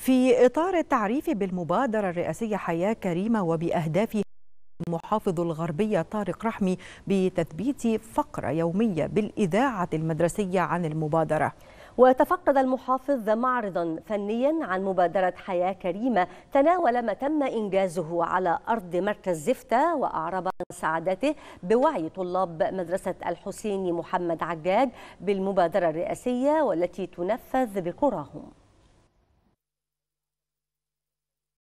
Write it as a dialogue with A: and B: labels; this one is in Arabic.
A: في إطار التعريف بالمبادرة الرئاسية حياة كريمة وبأهدافها محافظ الغربية طارق رحمي بتثبيت فقرة يومية بالإذاعة المدرسية عن المبادرة وتفقد المحافظ معرضا فنيا
B: عن مبادرة حياة كريمة تناول ما تم إنجازه على أرض مركز زفتة وأعرب عن سعادته بوعي طلاب مدرسة الحسيني محمد عجاج بالمبادرة الرئاسية والتي تنفذ بقراهم